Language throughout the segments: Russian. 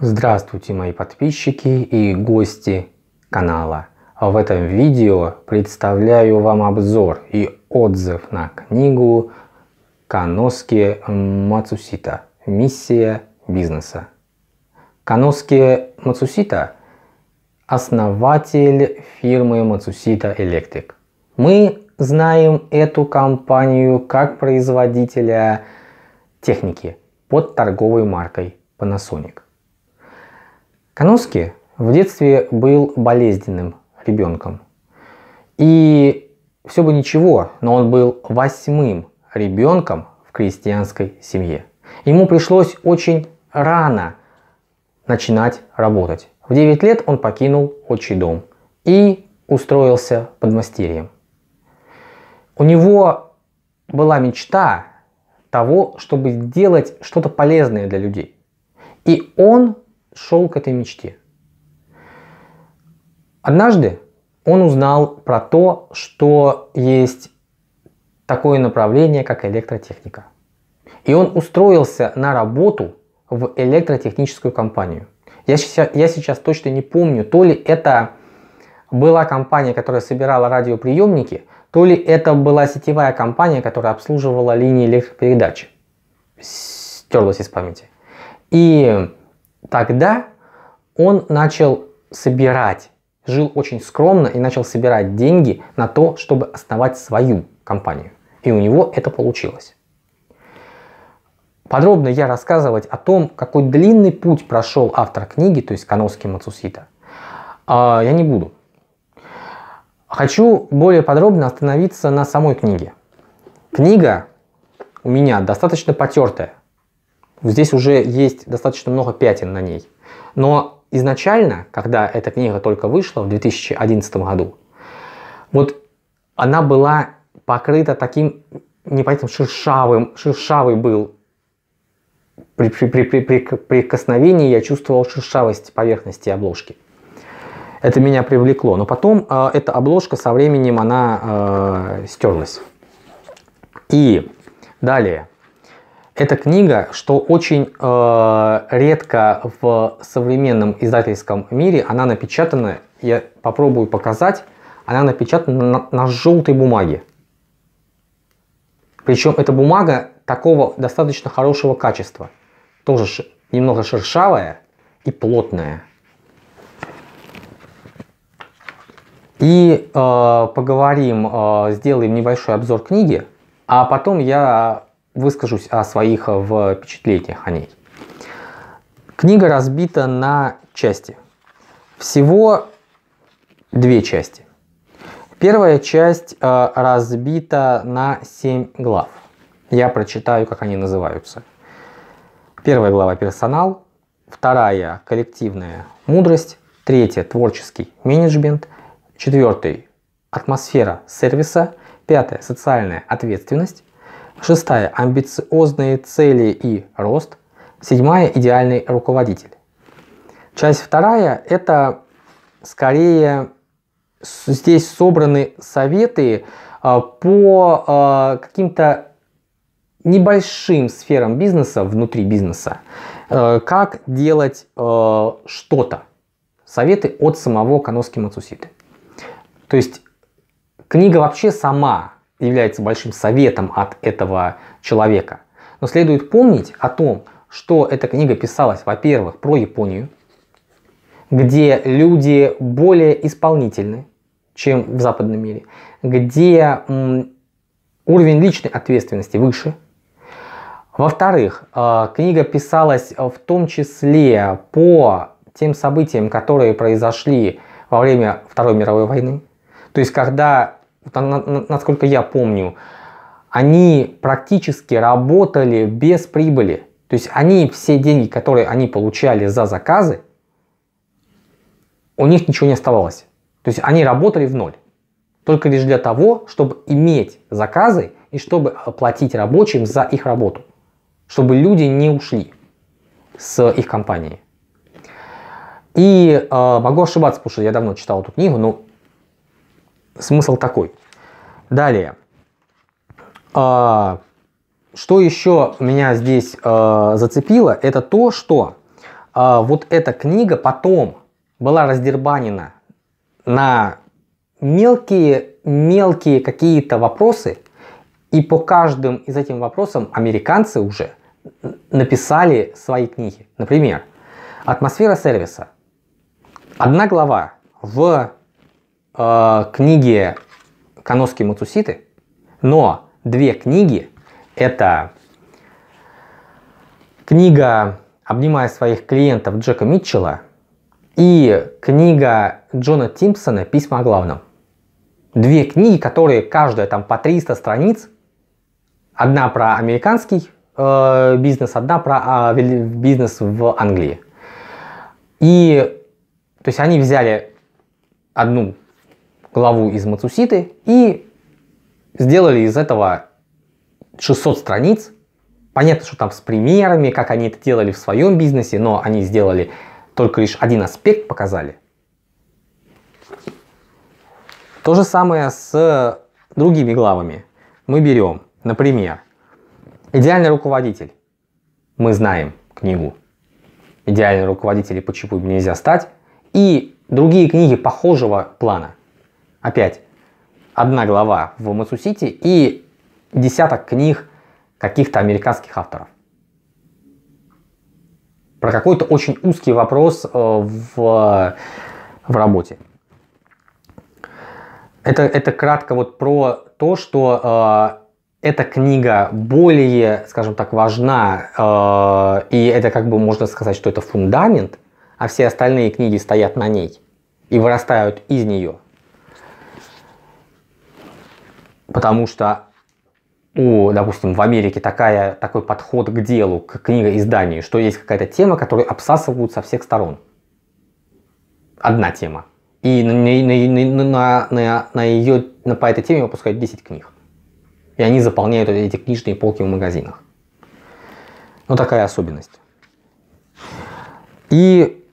Здравствуйте, мои подписчики и гости канала. В этом видео представляю вам обзор и отзыв на книгу Каноски Мацусита «Миссия бизнеса». Каноски Мацусита – основатель фирмы Мацусита Электрик. Мы знаем эту компанию как производителя техники под торговой маркой Panasonic. Кануски в детстве был болезненным ребенком. И все бы ничего, но он был восьмым ребенком в крестьянской семье. Ему пришлось очень рано начинать работать. В 9 лет он покинул отчий дом и устроился под мастерием. У него была мечта того, чтобы делать что-то полезное для людей. И он шел к этой мечте. Однажды он узнал про то, что есть такое направление, как электротехника. И он устроился на работу в электротехническую компанию. Я сейчас, я сейчас точно не помню, то ли это была компания, которая собирала радиоприемники, то ли это была сетевая компания, которая обслуживала линии электропередачи. Стерлась из памяти. И тогда он начал собирать, жил очень скромно и начал собирать деньги на то, чтобы основать свою компанию. И у него это получилось. Подробно я рассказывать о том, какой длинный путь прошел автор книги, то есть Кановский Мацусита, а, я не буду. Хочу более подробно остановиться на самой книге. Книга у меня достаточно потертая. Здесь уже есть достаточно много пятен на ней. Но изначально, когда эта книга только вышла в 2011 году, вот она была покрыта таким непонятным шершавым, шершавый был при, при, при, при, при прикосновении я чувствовал шершавость поверхности обложки. Это меня привлекло. Но потом э, эта обложка со временем она э, стерлась. И далее эта книга, что очень э, редко в современном издательском мире, она напечатана, я попробую показать, она напечатана на, на желтой бумаге. Причем эта бумага такого достаточно хорошего качества. Тоже ш, немного шершавая и плотная. И э, поговорим, э, сделаем небольшой обзор книги, а потом я выскажусь о своих э, впечатлениях о ней. Книга разбита на части. Всего две части. Первая часть э, разбита на 7 глав. Я прочитаю, как они называются. Первая глава – персонал, вторая – коллективная мудрость, третья – творческий менеджмент, четвертый – атмосфера сервиса, пятая – социальная ответственность, Шестая – амбициозные цели и рост. Седьмая – идеальный руководитель. Часть вторая – это скорее здесь собраны советы а, по а, каким-то небольшим сферам бизнеса внутри бизнеса, э, как делать э, что-то. Советы от самого Каноски Мацуситы. То есть книга вообще сама является большим советом от этого человека. Но следует помнить о том, что эта книга писалась, во-первых, про Японию, где люди более исполнительны, чем в западном мире, где уровень личной ответственности выше. Во-вторых, э, книга писалась э, в том числе по тем событиям, которые произошли во время Второй мировой войны. То есть, когда насколько я помню, они практически работали без прибыли. То есть они все деньги, которые они получали за заказы, у них ничего не оставалось. То есть они работали в ноль. Только лишь для того, чтобы иметь заказы и чтобы платить рабочим за их работу. Чтобы люди не ушли с их компании. И э, могу ошибаться, потому что я давно читал эту книгу, но Смысл такой. Далее. А, что еще меня здесь а, зацепило, это то, что а, вот эта книга потом была раздербанена на мелкие-мелкие какие-то вопросы, и по каждым из этих вопросов американцы уже написали свои книги. Например, атмосфера сервиса. Одна глава в э, книги Каноски Мацуситы, но две книги – это книга «Обнимая своих клиентов» Джека Митчелла и книга Джона Тимпсона «Письма о главном». Две книги, которые каждая там по 300 страниц. Одна про американский э, бизнес, одна про э, бизнес в Англии. И то есть они взяли одну главу из Мацуситы и сделали из этого 600 страниц. Понятно, что там с примерами, как они это делали в своем бизнесе, но они сделали только лишь один аспект, показали. То же самое с другими главами. Мы берем, например, «Идеальный руководитель». Мы знаем книгу «Идеальный руководитель и почему нельзя стать» и другие книги похожего плана опять, одна глава в Масусити и десяток книг каких-то американских авторов. Про какой-то очень узкий вопрос э, в, в работе. Это, это кратко вот про то, что э, эта книга более, скажем так, важна, э, и это как бы можно сказать, что это фундамент, а все остальные книги стоят на ней и вырастают из нее потому что у, допустим, в Америке такая, такой подход к делу, к книгоизданию, что есть какая-то тема, которую обсасывают со всех сторон. Одна тема. И на, на, на, на, на ее, на, по этой теме выпускают 10 книг. И они заполняют эти книжные полки в магазинах. Ну, такая особенность. И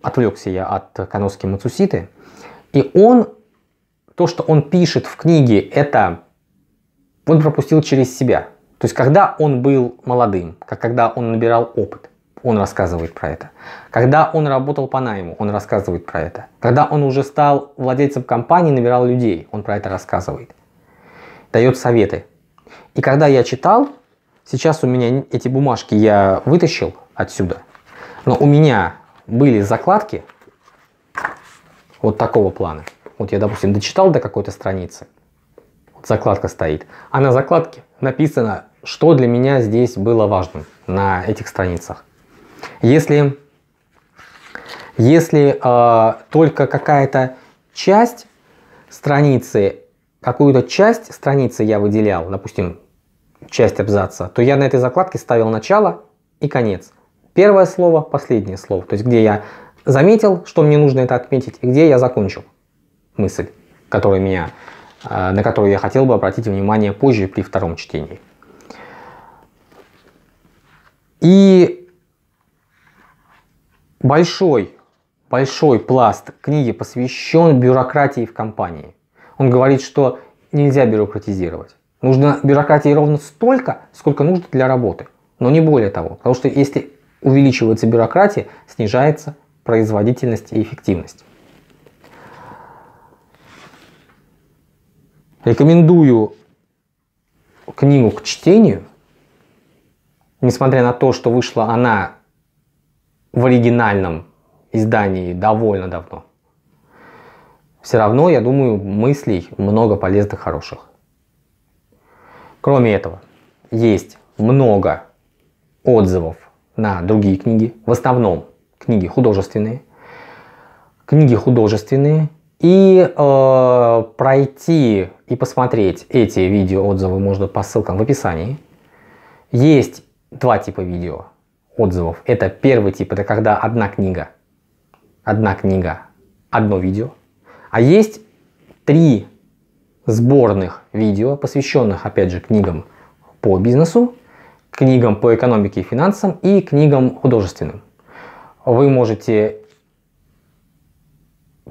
отвлекся я от Каноски Мацуситы. И он то, что он пишет в книге, это он пропустил через себя. То есть, когда он был молодым, как когда он набирал опыт, он рассказывает про это. Когда он работал по найму, он рассказывает про это. Когда он уже стал владельцем компании, набирал людей, он про это рассказывает. Дает советы. И когда я читал, сейчас у меня эти бумажки я вытащил отсюда, но у меня были закладки вот такого плана. Вот я, допустим, дочитал до какой-то страницы, вот закладка стоит, а на закладке написано, что для меня здесь было важным на этих страницах. Если, если э, только какая-то часть страницы, какую-то часть страницы я выделял, допустим, часть абзаца, то я на этой закладке ставил начало и конец. Первое слово, последнее слово. То есть, где я заметил, что мне нужно это отметить, и где я закончил мысль, которая меня, э, на которую я хотел бы обратить внимание позже при втором чтении. И большой, большой пласт книги посвящен бюрократии в компании. Он говорит, что нельзя бюрократизировать. Нужно бюрократии ровно столько, сколько нужно для работы, но не более того. Потому что если увеличивается бюрократия, снижается производительность и эффективность. Рекомендую книгу к чтению, несмотря на то, что вышла она в оригинальном издании довольно давно. Все равно, я думаю, мыслей много полезных, хороших. Кроме этого, есть много отзывов на другие книги, в основном книги художественные. Книги художественные. И э, пройти и посмотреть эти видео отзывы можно по ссылкам в описании. Есть два типа видео отзывов. Это первый тип, это когда одна книга, одна книга, одно видео. А есть три сборных видео, посвященных, опять же, книгам по бизнесу, книгам по экономике и финансам и книгам художественным. Вы можете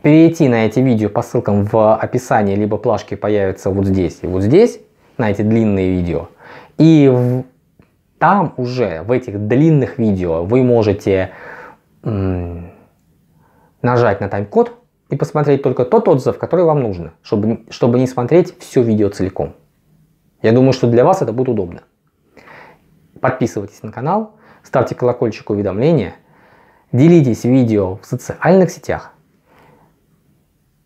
перейти на эти видео по ссылкам в описании, либо плашки появятся вот здесь и вот здесь, на эти длинные видео. И в... там уже, в этих длинных видео, вы можете нажать на тайм-код и посмотреть только тот отзыв, который вам нужно, чтобы, чтобы не смотреть все видео целиком. Я думаю, что для вас это будет удобно. Подписывайтесь на канал, ставьте колокольчик уведомления, делитесь видео в социальных сетях,